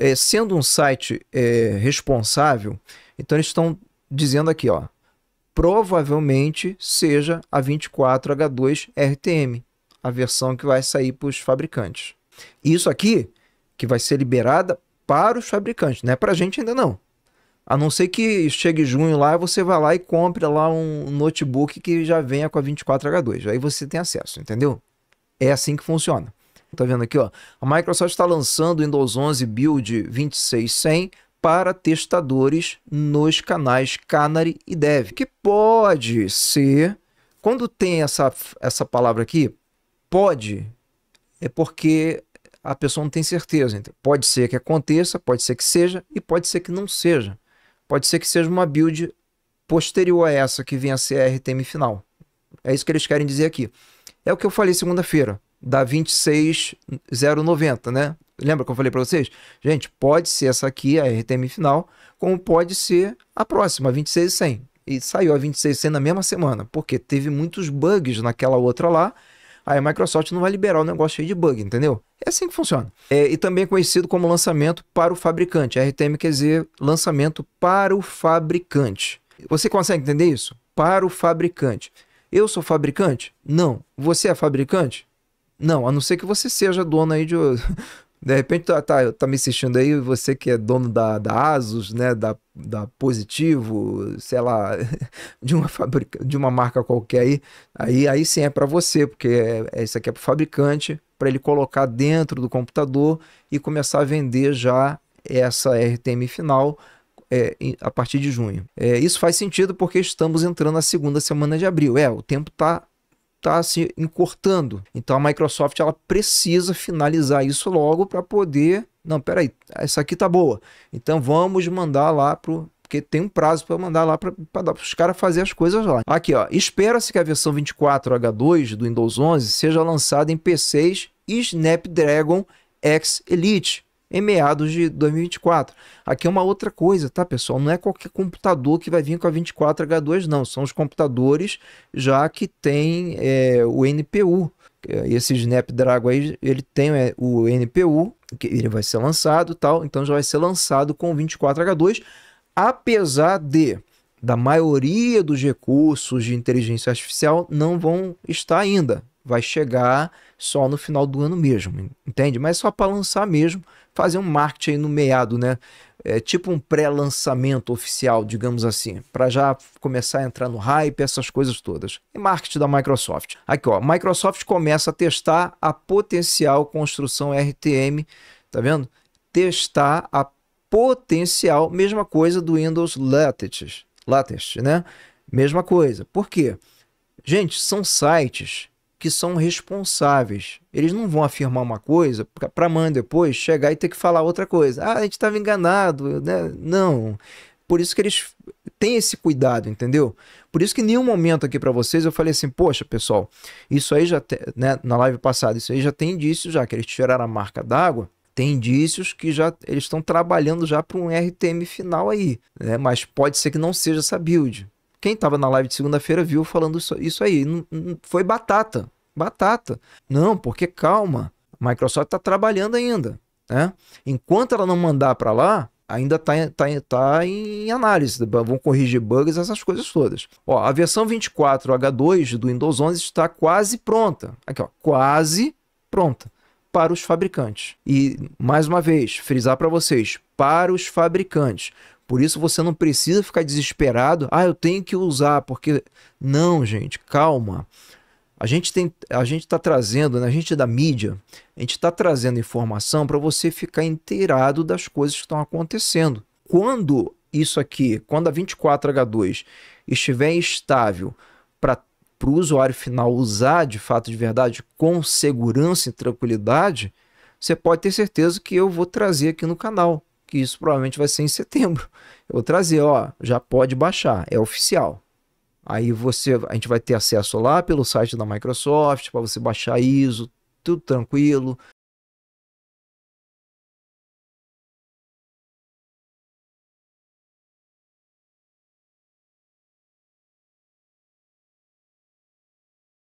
é, sendo um site é, responsável, então eles estão dizendo aqui, ó, provavelmente seja a 24H2 RTM, a versão que vai sair para os fabricantes. Isso aqui, que vai ser liberada para os fabricantes, não é para a gente ainda não. A não ser que chegue junho lá, você vai lá e compre lá um notebook que já venha com a 24H2. Aí você tem acesso, entendeu? É assim que funciona. Tá vendo aqui, ó? A Microsoft está lançando o Windows 11 Build 26100 para testadores nos canais Canary e Dev, que pode ser, quando tem essa, essa palavra aqui, pode, é porque a pessoa não tem certeza. Então, pode ser que aconteça, pode ser que seja e pode ser que não seja. Pode ser que seja uma build posterior a essa que vem a ser a RTM final. É isso que eles querem dizer aqui. É o que eu falei segunda-feira da 26090, né? Lembra que eu falei para vocês? Gente, pode ser essa aqui, a RTM final, como pode ser a próxima, a 26100. E saiu a 26100 na mesma semana, porque teve muitos bugs naquela outra lá. Aí a Microsoft não vai liberar o negócio de bug, entendeu? É assim que funciona. É, e também é conhecido como lançamento para o fabricante. RTM quer dizer lançamento para o fabricante. Você consegue entender isso? Para o fabricante. Eu sou fabricante? Não. Você é fabricante? Não, a não ser que você seja dono aí de. De repente tá, tá, tá me assistindo aí, você que é dono da, da Asus, né? Da, da Positivo, sei lá, de uma fabrica, de uma marca qualquer aí, aí, aí sim é para você, porque é, é, isso aqui é para fabricante, para ele colocar dentro do computador e começar a vender já essa RTM final é, a partir de junho. É, isso faz sentido porque estamos entrando na segunda semana de abril. É, o tempo tá está se assim, encurtando. Então a Microsoft ela precisa finalizar isso logo para poder. Não, peraí, essa aqui tá boa. Então vamos mandar lá pro porque tem um prazo para mandar lá para para os caras fazer as coisas lá. Aqui, ó, espera-se que a versão 24H2 do Windows 11 seja lançada em PCs e Snapdragon X Elite em meados de 2024. Aqui é uma outra coisa, tá, pessoal? Não é qualquer computador que vai vir com a 24H2, não. São os computadores já que tem é, o NPU. É, esse Snapdragon aí, ele tem é, o NPU, que ele vai ser lançado tal, então já vai ser lançado com 24H2, apesar de da maioria dos recursos de inteligência artificial não vão estar ainda vai chegar só no final do ano mesmo, entende? Mas só para lançar mesmo, fazer um marketing aí no meado, né? É tipo um pré-lançamento oficial, digamos assim, para já começar a entrar no hype, essas coisas todas. E marketing da Microsoft. Aqui, ó, Microsoft começa a testar a potencial construção RTM, tá vendo? Testar a potencial, mesma coisa do Windows Latest, Latest, né? Mesma coisa. Por quê? Gente, são sites que são responsáveis. Eles não vão afirmar uma coisa para a mãe depois chegar e ter que falar outra coisa. Ah, a gente estava enganado, né? Não. Por isso que eles têm esse cuidado, entendeu? Por isso que em nenhum momento aqui para vocês eu falei assim, poxa, pessoal, isso aí já tem, né, na live passada, isso aí já tem indício já que eles tiraram a marca d'água. Tem indícios que já eles estão trabalhando já para um RTM final aí, né? Mas pode ser que não seja essa build. Quem estava na live de segunda-feira viu falando isso aí. Não, não, foi batata. Batata. Não, porque calma. A Microsoft está trabalhando ainda. Né? Enquanto ela não mandar para lá, ainda está tá, tá, tá em análise. Tá Vão corrigir bugs, essas coisas todas. Ó, a versão 24 H2 do Windows 11 está quase pronta. Aqui, ó, quase pronta para os fabricantes. E mais uma vez, frisar para vocês, para os fabricantes. Por isso você não precisa ficar desesperado. Ah, eu tenho que usar, porque. Não, gente, calma. A gente tem, a gente está trazendo, né, a gente é da mídia, a gente está trazendo informação para você ficar inteirado das coisas que estão acontecendo. Quando isso aqui, quando a 24H2 estiver estável para o usuário final usar de fato de verdade com segurança e tranquilidade, você pode ter certeza que eu vou trazer aqui no canal que isso provavelmente vai ser em setembro. Eu vou trazer, ó, já pode baixar, é oficial. Aí você, a gente vai ter acesso lá pelo site da Microsoft para você baixar ISO, tudo tranquilo,